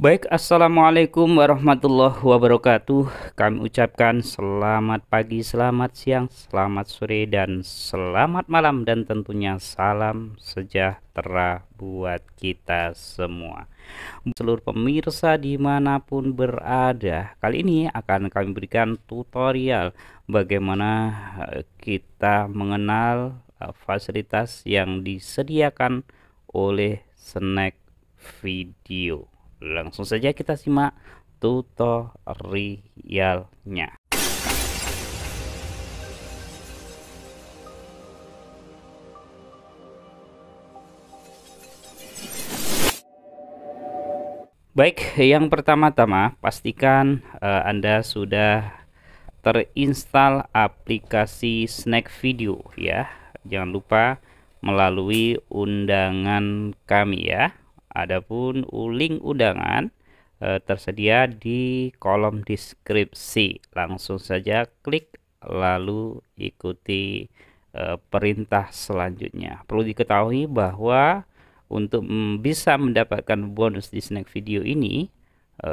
Baik, Assalamualaikum warahmatullahi wabarakatuh. Kami ucapkan selamat pagi, selamat siang, selamat sore, dan selamat malam. Dan tentunya salam sejahtera buat kita semua. Seluruh pemirsa dimanapun berada, kali ini akan kami berikan tutorial bagaimana eh, kita mengenal eh, fasilitas yang disediakan oleh Snack Video. Langsung saja kita simak tutorialnya. Baik, yang pertama-tama pastikan uh, Anda sudah terinstall aplikasi Snack Video ya. Jangan lupa melalui undangan kami ya. Adapun link undangan e, tersedia di kolom deskripsi. Langsung saja klik lalu ikuti e, perintah selanjutnya. Perlu diketahui bahwa untuk bisa mendapatkan bonus di snack video ini e,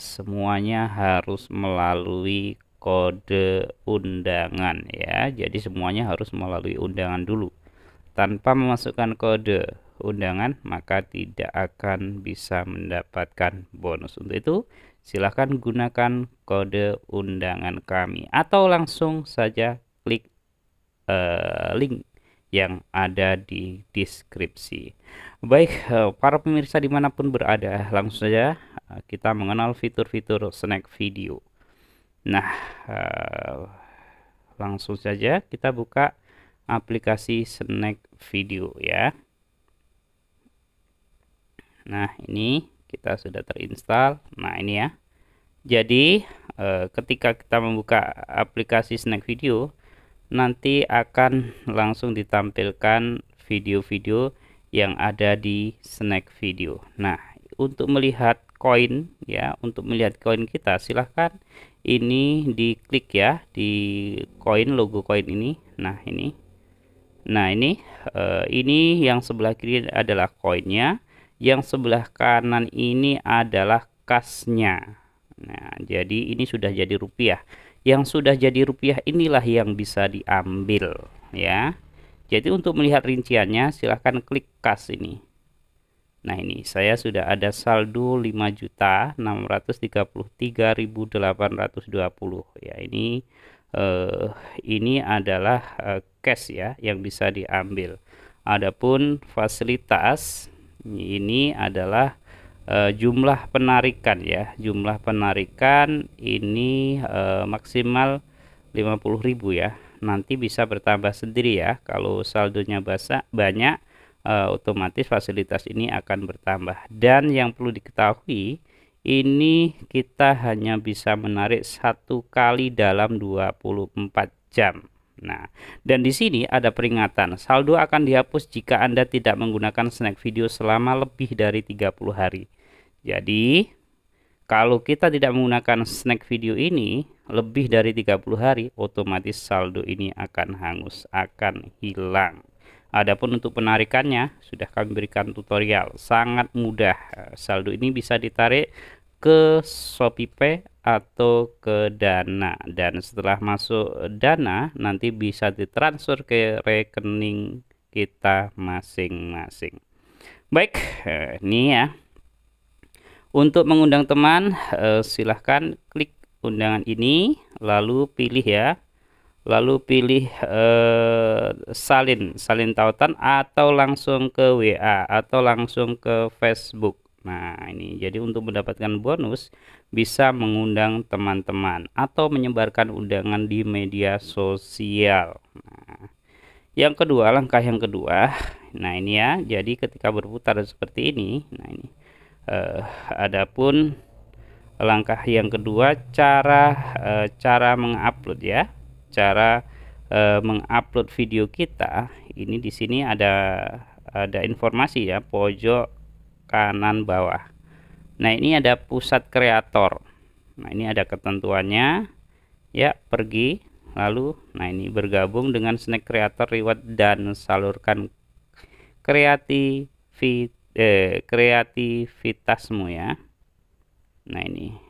semuanya harus melalui kode undangan ya. Jadi semuanya harus melalui undangan dulu tanpa memasukkan kode undangan maka tidak akan bisa mendapatkan bonus untuk itu silahkan gunakan kode undangan kami atau langsung saja klik eh, link yang ada di deskripsi baik eh, para pemirsa dimanapun berada langsung saja eh, kita mengenal fitur-fitur snack video nah eh, langsung saja kita buka aplikasi snack video ya Nah, ini kita sudah terinstall. Nah, ini ya. Jadi, eh, ketika kita membuka aplikasi Snack Video, nanti akan langsung ditampilkan video-video yang ada di Snack Video. Nah, untuk melihat koin ya, untuk melihat koin kita silahkan ini diklik ya di koin logo koin ini. Nah, ini. Nah, ini eh, ini yang sebelah kiri adalah koinnya yang sebelah kanan ini adalah kasnya nah jadi ini sudah jadi rupiah yang sudah jadi rupiah inilah yang bisa diambil ya jadi untuk melihat rinciannya silahkan klik kas ini Nah ini saya sudah ada saldo 5 juta 633.820 ya ini eh, ini adalah eh, cash ya yang bisa diambil. Adapun fasilitas ini adalah uh, jumlah penarikan ya jumlah penarikan ini uh, maksimal 50.000 ya nanti bisa bertambah sendiri ya kalau saldonya basa, banyak uh, otomatis fasilitas ini akan bertambah dan yang perlu diketahui ini kita hanya bisa menarik satu kali dalam 24 jam Nah, dan di sini ada peringatan, saldo akan dihapus jika Anda tidak menggunakan snack video selama lebih dari 30 hari. Jadi, kalau kita tidak menggunakan snack video ini lebih dari 30 hari, otomatis saldo ini akan hangus, akan hilang. Adapun untuk penarikannya sudah kami berikan tutorial, sangat mudah. Saldo ini bisa ditarik ke ShopeePay atau ke Dana dan setelah masuk Dana nanti bisa ditransfer ke rekening kita masing-masing. Baik, eh, ini ya. Untuk mengundang teman, eh, silahkan klik undangan ini, lalu pilih ya, lalu pilih eh, salin, salin tautan atau langsung ke WA atau langsung ke Facebook. Nah, ini jadi untuk mendapatkan bonus bisa mengundang teman-teman atau menyebarkan undangan di media sosial. Nah, yang kedua, langkah yang kedua. Nah, ini ya. Jadi ketika berputar seperti ini, nah ini. Eh, adapun langkah yang kedua cara eh, cara mengupload ya. Cara eh, mengupload video kita ini di sini ada ada informasi ya pojok kanan bawah nah ini ada pusat kreator nah ini ada ketentuannya ya pergi lalu nah ini bergabung dengan snack kreator reward dan salurkan kreativit, eh, kreativitasmu ya nah ini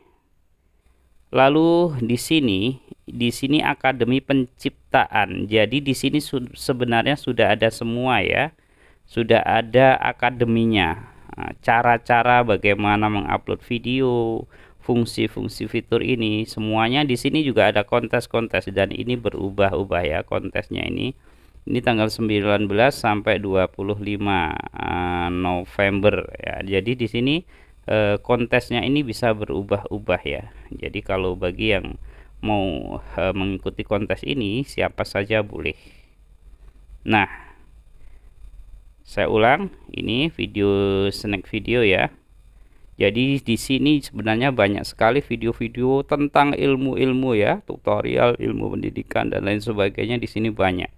lalu di sini di sini akademi penciptaan jadi di sini sebenarnya sudah ada semua ya sudah ada akademinya Ah, cara-cara bagaimana mengupload video, fungsi-fungsi fitur ini, semuanya di sini juga ada kontes-kontes dan ini berubah-ubah ya kontesnya ini. Ini tanggal 19 sampai 25 ah, November ya. Jadi di sini eh, kontesnya ini bisa berubah-ubah ya. Jadi kalau bagi yang mau eh, mengikuti kontes ini siapa saja boleh. Nah, saya ulang ini video snack video ya jadi di sini sebenarnya banyak sekali video-video tentang ilmu-ilmu ya tutorial ilmu pendidikan dan lain sebagainya di sini banyak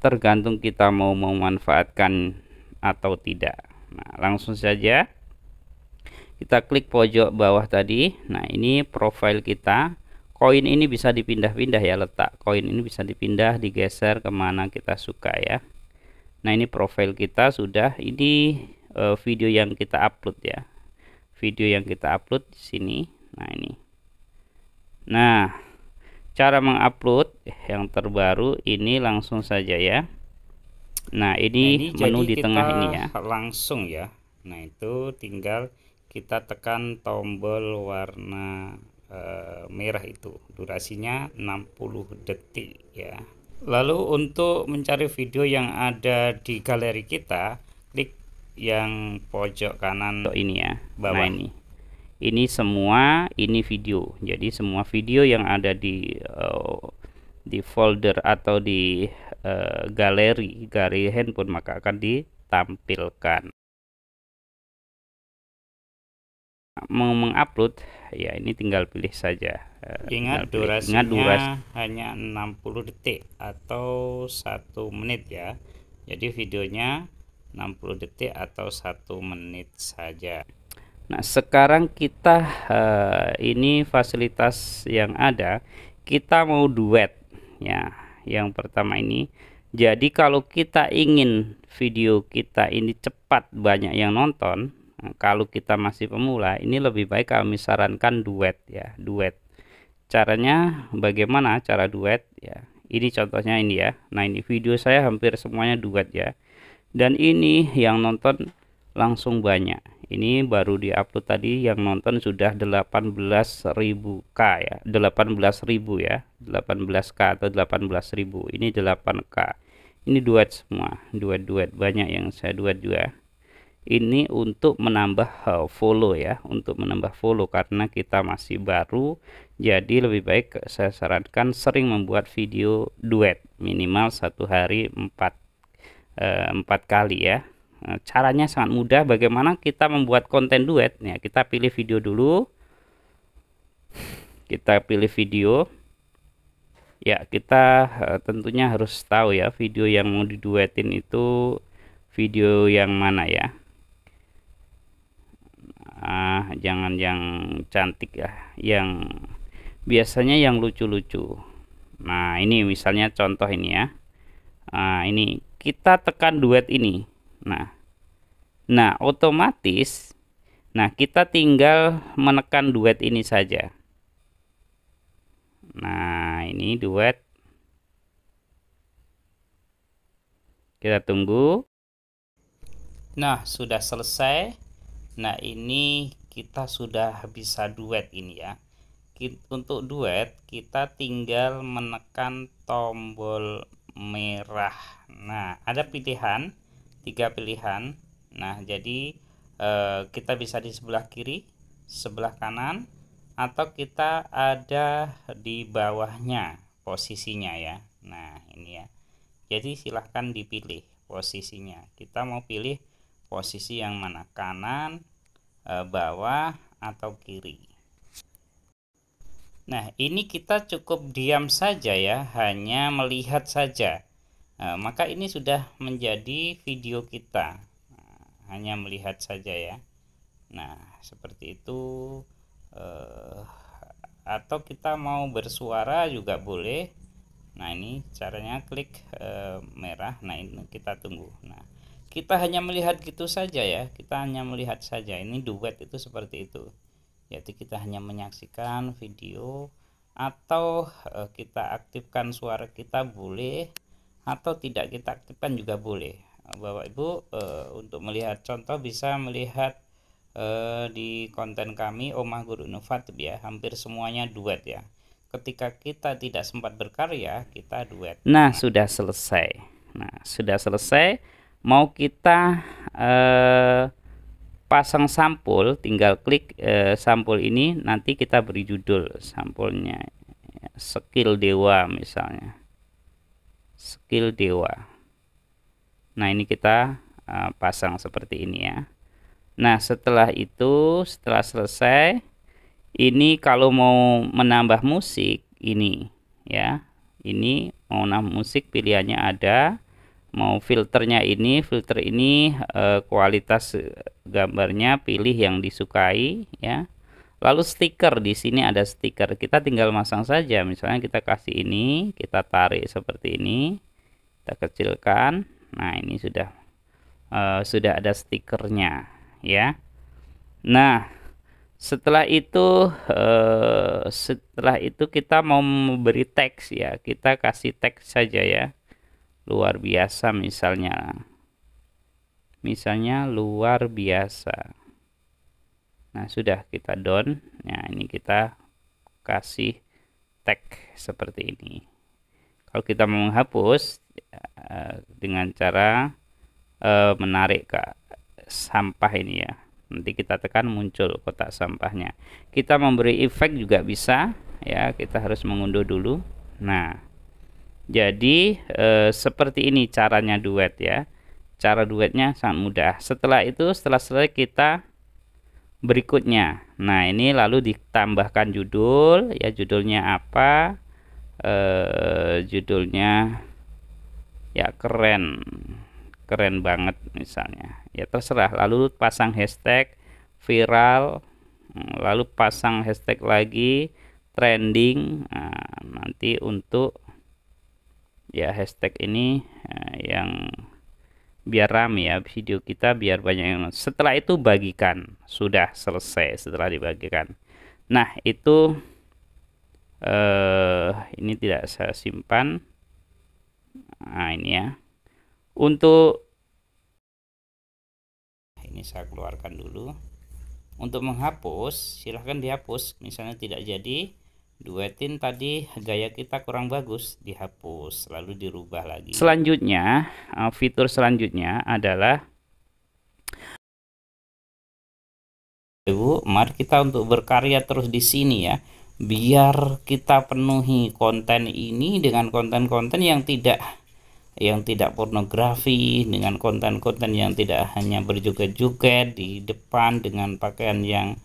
tergantung kita mau memanfaatkan atau tidak nah langsung saja kita klik pojok bawah tadi nah ini profil kita koin ini bisa dipindah-pindah ya letak koin ini bisa dipindah digeser kemana kita suka ya Nah ini profil kita sudah ini uh, video yang kita upload ya video yang kita upload di sini nah ini nah cara mengupload yang terbaru ini langsung saja ya nah ini, nah, ini menu di tengah ini ya langsung ya nah itu tinggal kita tekan tombol warna e, merah itu durasinya 60 detik ya Lalu untuk mencari video yang ada di galeri kita, klik yang pojok kanan ini ya, bawah nah, ini. Ini semua ini video. Jadi semua video yang ada di uh, di folder atau di uh, galeri galeri handphone maka akan ditampilkan Mau mengupload ya ini tinggal pilih saja eh, ingat pilih. durasinya ingat duras hanya 60 detik atau satu menit ya jadi videonya 60 detik atau satu menit saja Nah sekarang kita uh, ini fasilitas yang ada kita mau duet ya yang pertama ini jadi kalau kita ingin video kita ini cepat banyak yang nonton kalau kita masih pemula ini lebih baik kami sarankan duet ya duet caranya bagaimana cara duet ya ini contohnya ini ya nah ini video saya hampir semuanya duet ya dan ini yang nonton langsung banyak ini baru di upload tadi yang nonton sudah 18.000k ya 18.000 ya 18k atau 18.000 ini 8k ini duet semua duet-duet banyak yang saya duet juga ini untuk menambah eh, follow ya untuk menambah follow karena kita masih baru jadi lebih baik saya sarankan sering membuat video duet minimal satu hari empat eh, empat kali ya eh, caranya sangat mudah bagaimana kita membuat konten duet ya kita pilih video dulu kita pilih video ya kita tentunya harus tahu ya video yang mau diduetin itu video yang mana ya ah jangan yang cantik ya yang biasanya yang lucu-lucu nah ini misalnya contoh ini ya ah, ini kita tekan duet ini nah nah otomatis nah kita tinggal menekan duet ini saja nah ini duet kita tunggu nah sudah selesai Nah ini kita sudah bisa duet ini ya Untuk duet kita tinggal menekan tombol merah Nah ada pilihan tiga pilihan Nah jadi eh, kita bisa di sebelah kiri sebelah kanan atau kita ada di bawahnya posisinya ya Nah ini ya jadi silahkan dipilih posisinya kita mau pilih posisi yang mana kanan E, bawah atau kiri Nah ini kita cukup diam saja ya hanya melihat saja nah, maka ini sudah menjadi video kita hanya melihat saja ya Nah seperti itu eh, atau kita mau bersuara juga boleh Nah ini caranya klik eh, merah Nah ini kita tunggu Nah kita hanya melihat gitu saja ya kita hanya melihat saja ini duet itu seperti itu yaitu kita hanya menyaksikan video atau uh, kita aktifkan suara kita boleh atau tidak kita aktifkan juga boleh Bapak Ibu uh, untuk melihat contoh bisa melihat uh, di konten kami Omah Guru Inovatif ya hampir semuanya duet ya ketika kita tidak sempat berkarya kita duet nah sudah selesai nah sudah selesai mau kita eh, pasang sampul tinggal klik eh, sampul ini nanti kita beri judul sampulnya skill dewa misalnya skill dewa nah ini kita eh, pasang seperti ini ya nah setelah itu setelah selesai ini kalau mau menambah musik ini ya ini mau nambah musik pilihannya ada mau filternya ini filter ini e, kualitas eh, gambarnya pilih yang disukai ya lalu stiker di sini ada stiker kita tinggal masang saja misalnya kita kasih ini kita tarik seperti ini kita kecilkan nah ini sudah e, sudah ada stikernya ya nah setelah itu eh, setelah itu kita mau memberi teks ya kita kasih teks saja ya luar biasa misalnya misalnya luar biasa nah sudah kita down nah ini kita kasih tag seperti ini kalau kita mau menghapus eh, dengan cara eh, menarik ke sampah ini ya nanti kita tekan muncul kotak sampahnya kita memberi efek juga bisa ya kita harus mengunduh dulu nah jadi e, seperti ini caranya duet ya. Cara duetnya sangat mudah. Setelah itu setelah selesai kita berikutnya. Nah, ini lalu ditambahkan judul ya judulnya apa? E, judulnya ya keren. Keren banget misalnya. Ya terserah lalu pasang hashtag viral hmm, lalu pasang hashtag lagi trending nah, nanti untuk ya hashtag ini uh, yang biar rame ya video kita biar banyak yang setelah itu bagikan sudah selesai setelah dibagikan nah itu eh ini tidak saya simpan nah ini ya untuk ini saya keluarkan dulu untuk menghapus silahkan dihapus misalnya tidak jadi duetin tadi gaya kita kurang bagus dihapus lalu dirubah lagi selanjutnya eh, fitur selanjutnya adalah Ibu, mari kita untuk berkarya terus di sini ya biar kita penuhi konten ini dengan konten-konten yang tidak yang tidak pornografi dengan konten-konten yang tidak hanya berjoget-joget di depan dengan pakaian yang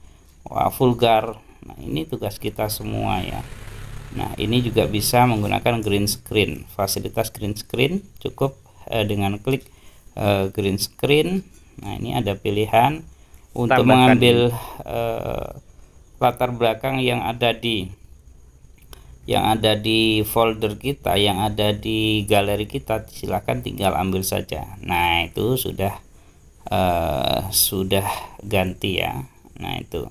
wah, vulgar Nah, ini tugas kita semua ya. Nah, ini juga bisa menggunakan green screen. Fasilitas green screen cukup eh, dengan klik eh, green screen. Nah, ini ada pilihan untuk Tambahkan. mengambil eh, latar belakang yang ada di yang ada di folder kita, yang ada di galeri kita, silahkan tinggal ambil saja. Nah, itu sudah uh, sudah ganti ya. Nah, itu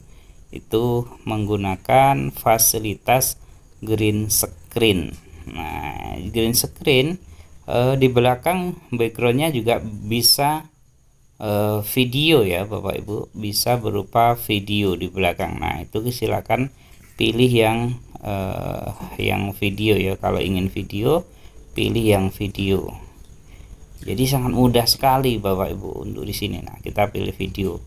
itu menggunakan fasilitas green screen. Nah, green screen eh, di belakang backgroundnya juga bisa eh, video ya Bapak Ibu, bisa berupa video di belakang. Nah, itu silakan pilih yang eh, yang video ya kalau ingin video pilih yang video. Jadi sangat mudah sekali Bapak Ibu untuk di sini. Nah, kita pilih video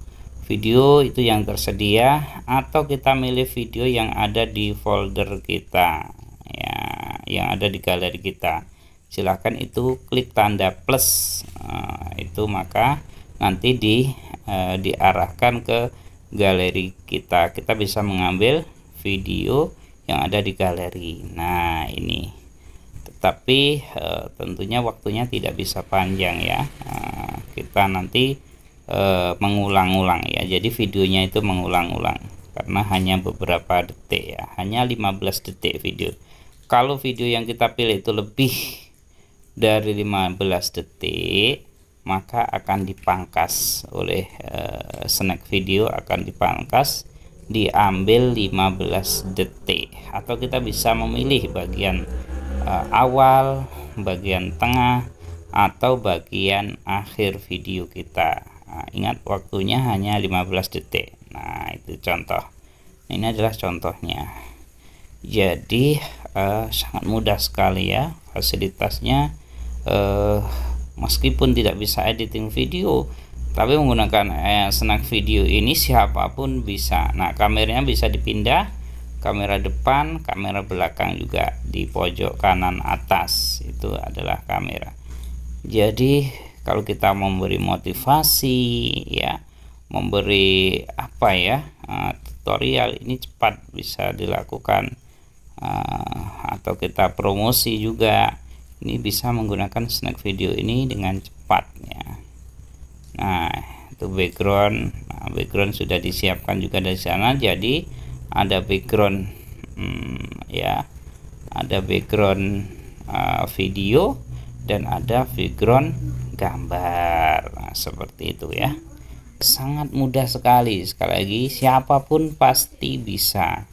video itu yang tersedia atau kita milih video yang ada di folder kita ya yang ada di galeri kita silahkan itu klik tanda plus nah, itu maka nanti di eh, diarahkan ke galeri kita kita bisa mengambil video yang ada di galeri nah ini tetapi eh, tentunya waktunya tidak bisa panjang ya nah, kita nanti Eh, mengulang-ulang ya jadi videonya itu mengulang-ulang karena hanya beberapa detik ya hanya 15 detik video kalau video yang kita pilih itu lebih dari 15 detik maka akan dipangkas oleh eh, snack video akan dipangkas diambil 15 detik atau kita bisa memilih bagian uh, awal bagian tengah atau bagian akhir video kita nah, ingat waktunya hanya 15 detik nah itu contoh nah, ini adalah contohnya jadi eh, sangat mudah sekali ya fasilitasnya eh, meskipun tidak bisa editing video tapi menggunakan eh, snack video ini siapapun bisa nah kameranya bisa dipindah kamera depan kamera belakang juga di pojok kanan atas itu adalah kamera jadi kalau kita memberi motivasi ya memberi apa ya eh, tutorial ini cepat bisa dilakukan eh, atau kita promosi juga ini bisa menggunakan snack video ini dengan cepatnya. nah itu background nah, background sudah disiapkan juga dari sana jadi ada background hmm, ya ada background uh, video dan ada background gambar nah, seperti itu ya sangat mudah sekali sekali lagi siapapun pasti bisa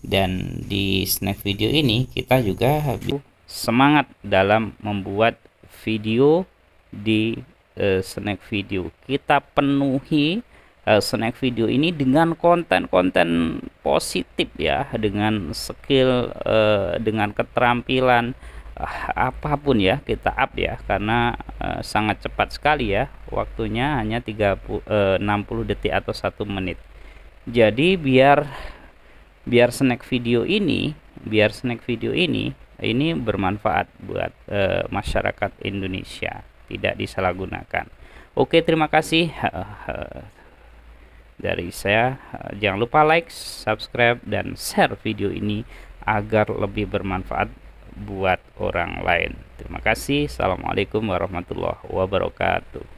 dan di snack video ini kita juga habis semangat dalam membuat video di uh, snack video kita penuhi uh, snack video ini dengan konten-konten positif ya dengan skill uh, dengan keterampilan apapun ya kita up ya karena uh, sangat cepat sekali ya waktunya hanya 30 uh, 60 detik atau satu menit jadi biar biar snack video ini biar snack video ini ini bermanfaat buat uh, masyarakat Indonesia tidak disalahgunakan oke terima kasih dari saya jangan lupa like subscribe dan share video ini agar lebih bermanfaat buat orang lain. Terima kasih. Assalamualaikum warahmatullahi wabarakatuh.